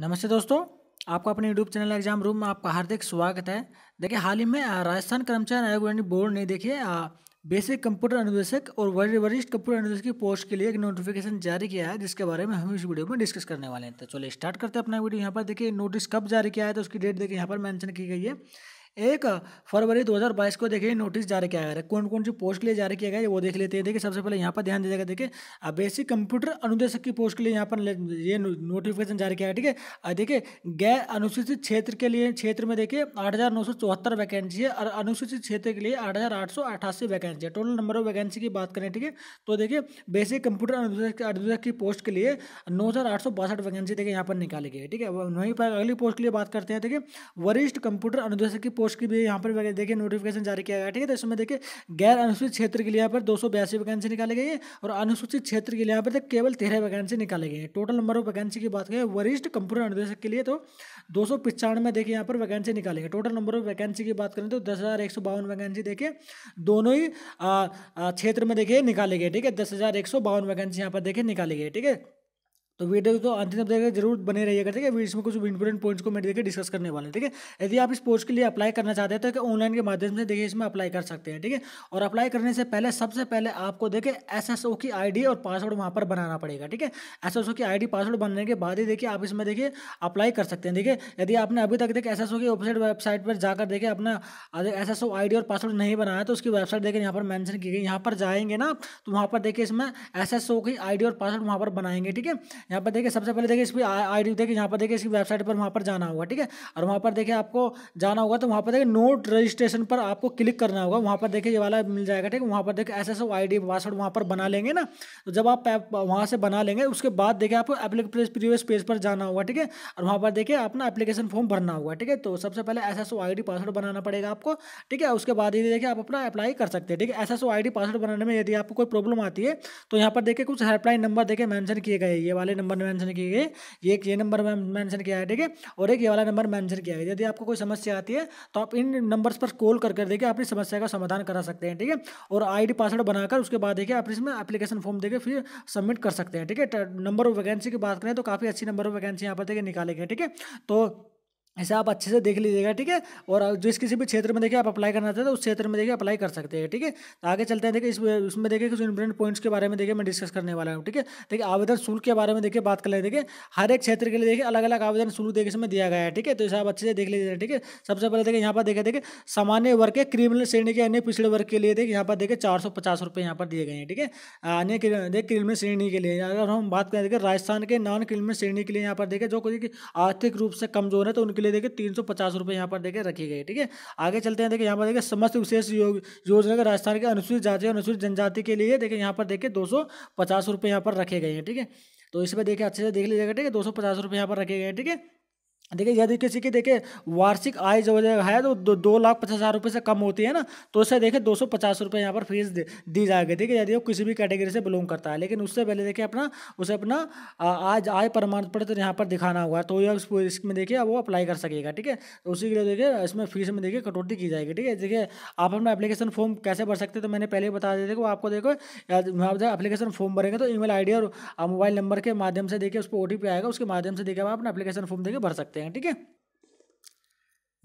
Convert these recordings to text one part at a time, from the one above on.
नमस्ते दोस्तों आपका अपने यूट्यूब चैनल एग्जाम रूम में आपका हार्दिक स्वागत है देखिए हाल ही में राजस्थान कर्मचारी आयोग यानी बोर्ड ने देखिए बेसिक कंप्यूटर अनुदेशक और वरिष्ठ कंप्यूटर अनुदेशक की पोस्ट के लिए एक नोटिफिकेशन जारी किया है जिसके बारे में हम इस वीडियो में डिस्कस करने वाले हैं तो चलिए स्टार्ट करते हैं अपना वीडियो यहाँ पर देखिए नोटिस कब जारी किया है तो उसकी डेट देखिए यहाँ पर मैंशन की गई है एक फरवरी 2022 को देखिए नोटिस जारी किया गया है कौन कौन सी पोस्ट के लिए जारी किया गया है वो देख लेते हैं देखिए सबसे पहले यहाँ पर ध्यान दीजिएगा देखिए बेसिक कंप्यूटर अनुदेशक की पोस्ट के लिए यहाँ पर ये नोटिफिकेशन जारी किया है ठीक है देखिए गैर अनुसूचित क्षेत्र के लिए क्षेत्र में देखिए आठ वैकेंसी है और अनुसूचित क्षेत्र के लिए आठ वैकेंसी है टोटल नंबर ऑफ वैकेंसी की बात करें ठीक है तो देखिए बेसिक कंप्यूटर अनुदेशक की पोस्ट के लिए नौ वैकेंसी देखिए यहाँ पर निकाली गई है ठीक है वहीं पर अगली पोस्ट के लिए बात करते हैं देखिए वरिष्ठ कंप्यूटर अनुदेशक की पोस्ट की भी यहाँ पर देखिए नोटिफिकेशन जारी किया गया ठीक है तो इसमें देखिए गैर अनुसूचित क्षेत्र के लिए यहाँ पर दो वैकेंसी निकाली गई है और अनुसूचित क्षेत्र के लिए यहाँ पर तो केवल तेरह वैकेंसी निकाली गई है टोटल नंबर ऑफ वैकेंसी की बात करें वरिष्ठ कंप्यूटर निर्देशक के लिए तो दो सौ पचानवे देखिए यहाँ पर वैकेंसी निकाली गई टोटल नंबर ऑफ वैकेंसी की बात करें तो दस हज़ार एक सौ बावन वैकेंसी देखिए दोनों ही क्षेत्र में देखिए निकाली गई ठीक है दस हज़ार एक सौ बावन वैकेंसी यहाँ पर देखिए निकाली गई ठीक है तो वीडियो तो अंतिम तक देखिए जरूर बने रहिएगा ठीक है वीडियो में कुछ इंपोर्टेंट पॉइंट्स को मैं देखिए डिस्कस करने वाले ठीक है यदि आप इस पोस्ट के लिए अप्लाई करना चाहते हैं तो ऑनलाइन के माध्यम से देखिए इसमें अप्लाई कर सकते हैं ठीक है और अप्लाई करने से पहले सबसे पहले आपको देखिए एस की आई और पासवर्ड वहाँ पर बनाना पड़ेगा ठीक है एस की आई पासवर्ड बनने के बाद ही देखिए आप इसमें देखिए अप्लाई कर सकते हैं ठीक है यदि आपने अभी तक देखिए एस की वेबसाइट वेबसाइट पर जाकर देखिए अपना एस एस और पासवर्ड नहीं बनाया तो उसकी वेबसाइट देखिए यहाँ पर मैंशन की गई यहाँ पर जाएंगे ना तो वहाँ पर देखिए इसमें एस की आई और पासवर्ड वहाँ पर बनाएंगे ठीक है यहाँ पर देखिए सबसे पहले देखिए इसकी आई डी देखिए यहाँ पर देखिए इसकी वेबसाइट पर वहाँ पर जाना होगा ठीक है और वहाँ पर देखिए आपको जाना होगा तो वहाँ पर देखिए नोट रजिस्ट्रेशन पर आपको क्लिक करना होगा वहाँ पर देखिए ये वाला मिल जाएगा ठीक है वहाँ पर देखिए S S O I D password वहाँ पर बना लेंगे ना तो जब आप वहाँ से बना लेंगे उसके बाद देखिए आपको एप्लीकेशन प्रीवियस पेज पर जाना होगा ठीक है और वहाँ पर देखिए अपना एप्लीकेशन फॉर्म भरना होगा ठीक है तो सबसे पहले S S O I D password बनाना पड़ेगा आपको ठीक है उसके बाद यदि देखिए आप अपना अप्लाई कर सकते हैं ठीक है S S O I D password बनाने में यदि आपको कोई प्रॉब्लम आती है तो यहाँ पर देखिए कुछ हेल्पलाइन नंबर देखिए मैंशन किए गए ये वाले वाले नंबर मैंशन किए गए एक ये नंबर मैंशन किया है ठीक है और एक ये वाला नंबर मैंशन किया है यदि आपको कोई समस्या आती है तो आप इन नंबर्स पर कॉल कर कर देखिए अपनी समस्या का समाधान करा सकते हैं ठीक है और आईडी पासवर्ड बनाकर उसके बाद देखिए आप इसमें एप्लीकेशन फॉर्म देकर फिर सबमिट कर सकते हैं ठीक है नंबर ऑफ वैकेंसी की बात करें तो काफ़ी अच्छी नंबर ऑफ वैकेंसी यहाँ पर देखिए निकाले गए ठीक है तो इसे आप अच्छे से देख लीजिएगा ठीक है और जिस किसी भी क्षेत्र में देखिए आप अप्लाई करना चाहते हैं तो उस क्षेत्र में देखिए अप्लाई कर सकते हैं ठीक है तो आगे चलते हैं देखिए इस उसमें देखिए कुछ इंपोर्टेंट पॉइंट्स के बारे में देखिए मैं डिस्कस करने वाला हूँ ठीक है देखिए आवेदन शुल्क के बारे में देखिए बात कर लें देखिए हर एक क्षेत्र के लिए देखिए अलग अलग आवेदन शुल्क देखिए इसमें दिया गया है ठीक है तो इसे आप अच्छे से देख लीजिएगा ठीक है सबसे पहले देखिए यहाँ पर देखिए देखिए सामान्य वर्ग के क्रिमिनल श्रेणी के अन्य पिछड़े वर्ग के लिए देखिए यहाँ पर देखिए चार सौ पचास रुपये यहाँ पर दिए गए हैं ठीक है अन्य देखिए क्रिमिनल श्रेणी के लिए अगर हम बात करें देखिए राजस्थान के नॉन क्रिमिनल श्रेणी के लिए यहाँ पर देखिए जो कोई आर्थिक रूप से कमजोर है तो उनके लिए देखिए तीन सौ पचास रुपये यहाँ पर देखिए रखी गई ठीक है आगे चलते हैं देखिए यहाँ पर देखिए समस्त विशेष योजना का राजस्थान के अनुसूचित जाति और अनुसूचित जनजाति के लिए देखिए यहाँ पर देखिए दो सौ पचास रुपये यहाँ पर रखे गए हैं ठीक है तो इसमें देखिए अच्छे से देख लीजिएगा ठीक है दो सौ पचास रुपये यहाँ पर रखे गए हैं ठीक है देखिए यदि किसी की देखिए वार्षिक आय जो है तो दो, दो लाख पचास हज़ार रुपये से कम होती है ना तो उसे देखिए दो सौ पचास रुपये यहाँ पर फीस दी जाएगी ठीक है यदि वो किसी भी कैटेगरी से बिलोंग करता है लेकिन उससे पहले देखिए अपना उसे अपना आज आय प्रमाण पत्र तो यहाँ पर दिखाना होगा तो यह इसमें देखिए वो अप्लाई कर सकेगा ठीक है तो उसी के लिए देखिए इसमें फीस में देखिए कटौती की जाएगी ठीक है देखिए आप अपना एप्लीकेशन फॉर्म कैसे भर सकते तो मैंने पहले बता दिया देखो आपको देखो एप्लीकेशन फॉर्म भरेंगे तो ईमेल आईडी और मोबाइल नंबर के माध्यम से देखिए उसको ओ आएगा उसके माध्यम से देखिए आप अपना एप्लीकेशन फॉर्म देखिए भर सकते हैं हैं ठीक है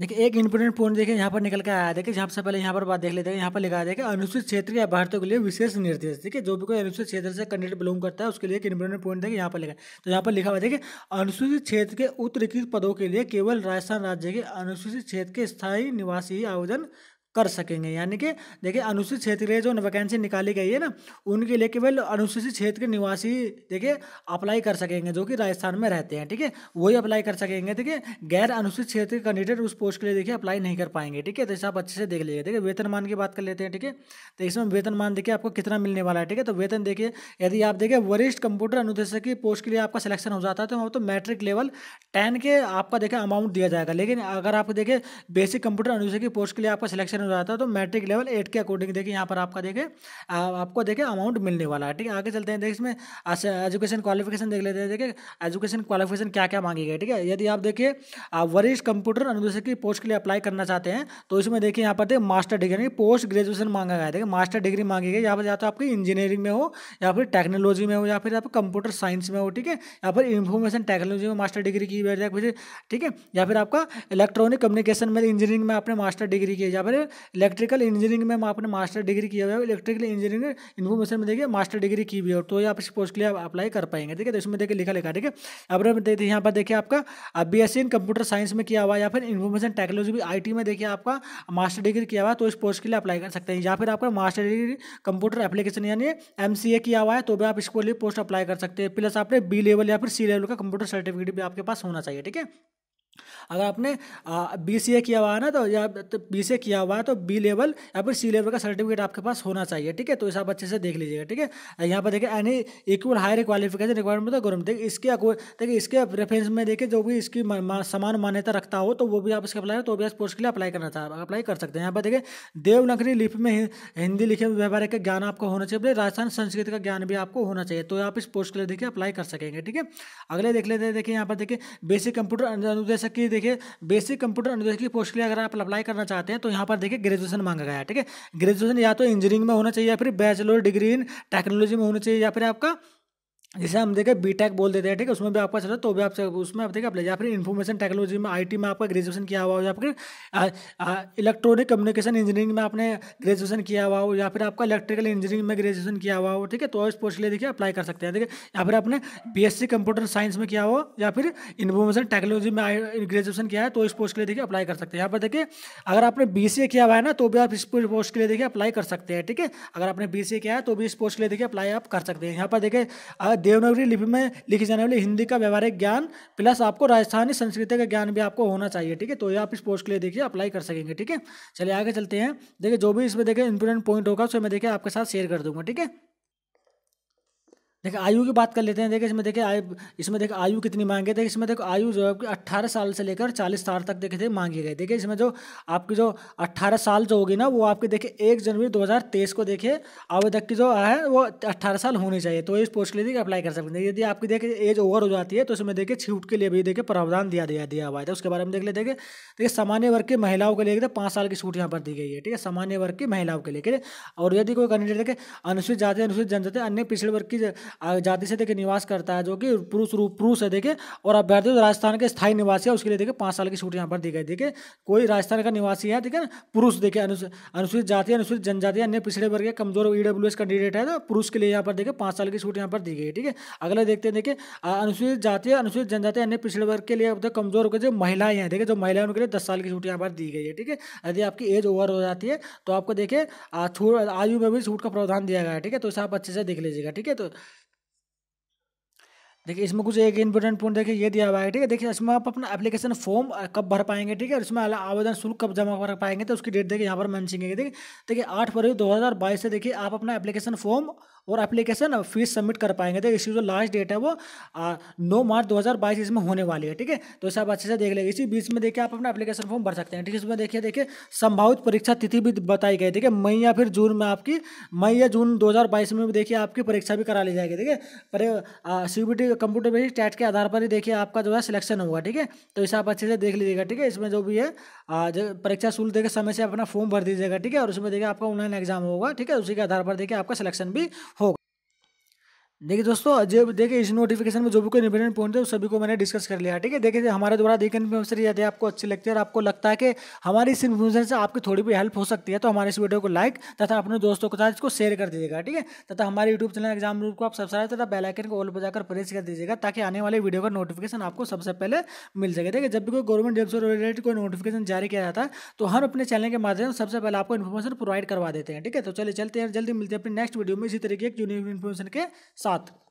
देखिए एक इंपोर्टेंट पॉइंट देखिए यहाँ पर निकल के आया देखिए जहाँ से पहले यहाँ पर बात देख लेते हैं यहाँ पर लिखा देखिए अनुसूचित क्षेत्र या भारतीयों के लिए विशेष निर्देश ठीक है जो भी कोई अनुसूचित क्षेत्र से कैंडिडेट बिलोंग करता है उसके लिए एक इंपोर्टेंट पॉइंट देखिए यहाँ पर लिखा तो यहाँ पर लिखा हुआ देखिए अनुसूचित क्षेत्र के उत्तरीकृत पदों के लिए केवल राजस्थान राज्य के अनुसूचित क्षेत्र के स्थायी निवासी आवेदन कर सकेंगे यानी कि देखिए अनुसूचित क्षेत्र के लिए जो वैकेंसी निकाली गई है ना उनके लिए केवल अनुसूचित क्षेत्र के निवासी देखिए अप्लाई कर सकेंगे जो कि राजस्थान में रहते हैं ठीक है वही अप्लाई कर सकेंगे देखिए गैर अनुसूचित क्षेत्र के कैंडिडेट उस पोस्ट के लिए देखिए अप्लाई नहीं कर पाएंगे ठीक है तो इसे आप अच्छे से देख लीजिए देखिए वेतनमान की बात कर लेते हैं ठीक है तो इसमें वेतनमान देखिए आपको कितना मिलने वाला है ठीक है तो वेतन देखिए यदि आप देखिए वरिष्ठ कंप्यूटर अनुदेशक की पोस्ट के लिए आपका सिलेक्शन हो जाता है तो वहाँ तो मैट्रिक लेवल टेन के आपका देखिए अमाउंट दिया जाएगा लेकिन अगर आप देखिए बेसिक कंप्यूटर अनुदेशक की पोस्ट के लिए आपका सिलेक्शन क्वेश्चन हो जाता है तो मैट्रिक लेवल एट के अकॉर्डिंग देखिए यहाँ पर आपका देखिए आपको देखिए अमाउंट मिलने वाला है ठीक है आगे चलते हैं देखिए इसमें एजुकेशन क्वालिफिकेशन देख लेते हैं देखिए एजुकेशन क्वालिफिकेशन क्या क्या मांगी गई ठीक है यदि आप देखिए वरिष्ठ कंप्यूटर अनुदेशक की पोस्ट के लिए अप्लाई करना चाहते हैं तो इसमें देखिए यहाँ पर देखिए मास्टर डिग्री पोस्ट ग्रेजुएशन मांगा गया देखिए मास्टर डिग्री मांगी गई यहाँ पर या तो आपकी इंजीनियरिंग में हो या फिर टेक्नोलॉजी में हो या फिर आप कंप्यूटर साइंस में हो ठीक है या फिर इंफॉर्मेशन टेक्नोलॉजी में मास्टर डिग्री की ठीक है या फिर आपका इलेक्ट्रॉनिक कम्युनिकेशन में इंजीनियरिंग में आपने मास्टर डिग्री की या फिर इलेक्ट्रिकल इंजीनियरिंग में आपने मास्टर डिग्री किया हुआ है इलेक्ट्रिकल इंजीनियरिंग इन्फॉर्मेशन में देखिए मास्टर डिग्री की भी हो तो आप इस पोस्ट के लिए अप्लाई कर पाएंगे ठीक है तो इसमें देखिए लिखा लिखा ठीक है अब देखिए यहाँ पर देखिए आपका B S in computer science में किया हुआ या फिर इन्फॉर्मेशन टेक्नोलॉजी भी आई में देखिए आपका मास्टर डिग्री किया हुआ है तो इस पोस्ट के लिए अप्लाई कर सकते हैं या फिर आपका मास्टर डिग्री कंप्यूटर एप्लीकेशन यानी एम किया हुआ है तो भी आप इसको लिए पोस्ट अप्लाई कर सकते हैं प्लस आपने बी लेवल या फिर सी लेवल का कंप्यूटर सर्टिफिकेट भी आपके पास होना चाहिए ठीक है अगर आपने बी सी ए किया हुआ है ना तो या तो बी सी ए किया हुआ है तो बी लेवल या फिर सी लेवल का सर्टिफिकेट आपके पास होना चाहिए ठीक है तो इसे आप अच्छे से देख लीजिएगा ठीक है यहाँ पर देखिए any equal higher qualification requirement तो गवर्नमेंट देखिए इसके देखिए इसके रेफरेंस में देखिए जो भी इसकी समान मान्यता रखता हो तो वो भी आप इसके अप्लाई तो भी पोस्ट के लिए अप्लाई करना चाहिए अप्लाई कर सकते हैं यहाँ पर देखिए देवनगरी लिपि में हिंदी लिखे व्यवहारिक का ज्ञान आपको होना चाहिए राजस्थान संस्कृत का ज्ञान भी आपको होना चाहिए तो आप इस पोस्ट के लिए देखिए अप्लाई कर सकेंगे ठीक है अगले देख लेते हैं देखिए यहाँ पर देखिए बेसिक कंप्यूटर अनुदेशक कि देखिए बेसिक कंप्यूटर अनुदेश की पोस्ट के लिए अगर आप अप्लाई करना चाहते हैं तो यहाँ पर देखिए ग्रेजुएशन मांगा गया है ठीक है ग्रेजुएशन या तो इंजीनियरिंग में होना चाहिए या फिर बैचलर डिग्री इन टेक्नोलॉजी में होना चाहिए या फिर आपका जैसे हम देखें बी टेक बोल देते हैं ठीक है उसमें भी आपका चल रहा है तो भी आपसे उसमें आप देखिए आप ले या फिर इन्फॉर्मेशन टेक्नोलॉजी में आईटी में आपका ग्रेजुएशन किया हुआ हो या फिर इलेक्ट्रॉनिक कम्युनिकेशन इंजीनियरिंग में आपने ग्रेजुएशन किया हुआ हो या फिर आपका इलेक्ट्रिकल इंजीनियरिंग में ग्रेजुएशन किया हुआ हो ठीक है तो इस पोस्ट के लिए देखिए अप्लाई कर सकते हैं देखिए या फिर आपने बी एस कंप्यूटर साइंस में किया हो या फिर इन्फॉर्मेशन टेक्नोलॉजी में ग्रेजुएशन किया है तो इस पोस्ट के लिए देखिए अप्लाई कर सकते हैं यहाँ पर देखिए अगर आपने बी किया हुआ है ना तो भी आप इस पोस्ट के लिए देखिए अप्लाई कर सकते हैं ठीक है अगर आपने बी किया है तो भी इस पोस्ट के लिए देखिए अप्लाई आप कर सकते हैं यहाँ पर देखिए देवनागरी लिपि में लिखी जाने वाली हिंदी का व्यवहारिक ज्ञान प्लस आपको राजस्थानी संस्कृति का ज्ञान भी आपको होना चाहिए ठीक है तो ये आप इस पोस्ट के लिए देखिए अप्लाई कर सकेंगे ठीक है चलिए आगे चलते हैं देखिए जो भी इसमें देखिए इंपोर्टेंट पॉइंट होगा उसमें देखिए आपके साथ शेयर कर दूंगा ठीक है देखिए आयु की बात कर लेते हैं देखिए इसमें देखिए आयु इसमें देखिए आयु कितनी मांगे थे इसमें देखो आयु जो है आपकी अट्ठारह साल से लेकर चालीस साल तक देखे थे मांगे गए देखिए इसमें जो आपकी जो अट्ठारह साल जो होगी ना वो आपके देखिए एक जनवरी दो हज़ार तेईस को देखिए आवेदक की जो है वो अट्ठारह साल होनी चाहिए तो इस पोस्ट के लिए अप्लाई कर सकते हैं यदि आपकी देखिए एज ओवर हो जाती है तो इसमें देखिए छूट के लिए भी देखिए प्रावधान दिया दिया दिया हुआ है तो उसके बारे में देख लेते देखिए सामान्य वर्ग की महिलाओं के लिए पाँच साल की छूट यहाँ पर दी गई है ठीक है सामान्य वर्ग की महिलाओं के लिए और यदि कोई कैंडिडेट देखे अनुसूचित जाति अनुसूचित जनजाति अन्य पिछड़े वर्ग की जाति से देखिए निवास करता है जो कि पुरुष रूप पुरुष है देखे और अभ्यर्थी तो राजस्थान के स्थायी निवासी है उसके लिए देखिए पाँच साल की छूट यहाँ पर दी गई देखिए कोई राजस्थान का निवासी है ठीक है पुरुष देखिए अनुसूचित जाति अनुसूचित जनजाति अन्य पिछड़े वर्ग के कमजोर ई एस कैंडिडेट है तो पुरुष के लिए यहाँ पर देखिए पाँच साल की छूट यहाँ पर दी गई ठीक है अगले देखते हैं देखिए अनुसूचित जाति अनुसूचित जनजाति अन्य पिछड़े वर्ग के लिए तो कमजोर होकर जो महिलाएं हैं देखिए जो महिलाएं उनके लिए दस साल की छूट यहाँ पर दी गई है ठीक है यदि आपकी एज ओवर हो जाती है तो आपको देखिए छूट आयु में भी छूट का प्रावधान दिया गया है ठीक है तो इसे आप अच्छे से देख लीजिएगा ठीक है तो देखिए इसमें कुछ एक इंपॉर्टेंट पॉइंट देखिए ये दिया हुआ है ठीक है देखिए इसमें आप अपना एप्लीकेशन फॉर्म कब भर पाएंगे ठीक है इसमें आवेदन शुल्क कब जमा कर पाएंगे तो उसकी डेट देखिए यहाँ पर मैंशन है देखिए देखिए आठ फरवरी दो हज़ार बाईस से देखिए आप अपना एप्लीकेशन फॉर्म और एप्लीकेशन फीस सबमिट कर पाएंगे देखिए इसकी जो लास्ट डेट है वो नौ मार्च दो हज़ार बाईस इसमें होने वाली है ठीक है तो इसे आप अच्छे से देख लेंगे इसी बीच में देखिए आप अपना एप्लीकेशन फॉर्म भर सकते हैं ठीक है इसमें देखिए देखिए संभावित परीक्षा तिथि भी बताई गई ठीक है मई या फिर जून में आपकी मई या जून दो में भी देखिए आपकी परीक्षा भी करा ली जाएगी ठीक है पर सी कंप्यूटर बेस्ड टैट के आधार पर ही देखिए आपका जो है सिलेक्शन होगा ठीक है तो इसे आप अच्छे से देख लीजिएगा ठीक है इसमें जो भी है परीक्षा शुल्क देकर समय से अपना फॉर्म भर दीजिएगा ठीक है और उसमें देखिए आपका ऑनलाइन एग्जाम होगा ठीक है उसी के आधार पर देखिए आपका सिलेक्शन भी होगा देखिए दोस्तों जब देखिए इस नोटिफिकेशन में जो भी कोई इंपॉर्टेंट पॉइंट है सभी को मैंने डिस्कस कर लिया ठीक है देखिए हमारे द्वारा में अवसर यदि आपको अच्छी लगती है और आपको लगता है कि हमारी इस इन्फॉर्मेशन से आपकी थोड़ी भी हेल्प हो सकती है तो हमारे इस वीडियो को लाइक तथा अपने दोस्तों के साथ इसको शेयर कर दीजिएगा ठीक है तथा हमारे यूट्यूब चैनल एग्जाम रूप को आप सब्सक्राइब तथा बेलाइकन को ऑल बजाकर प्रेस कर दीजिएगा ताकि आने वाले वीडियो का नोटिफिकेशन आपको सबसे पहले मिल सके देखिए जब भी कोई गवर्नमेंट जॉब से रिलेटेड कोई नोटिफिकेशन जारी किया जाता है तो हम अपने चैनल के माध्यम से सबसे पहले आपको इन्फॉर्मेशन प्रोवाइड करवा देते हैं ठीक है तो चलिए चलते हैं जल्दी मिलते हैं अपने नेक्स्ट वीडियो में इसी तरीके की यूनिक इन्फॉर्मेशन के साथ sat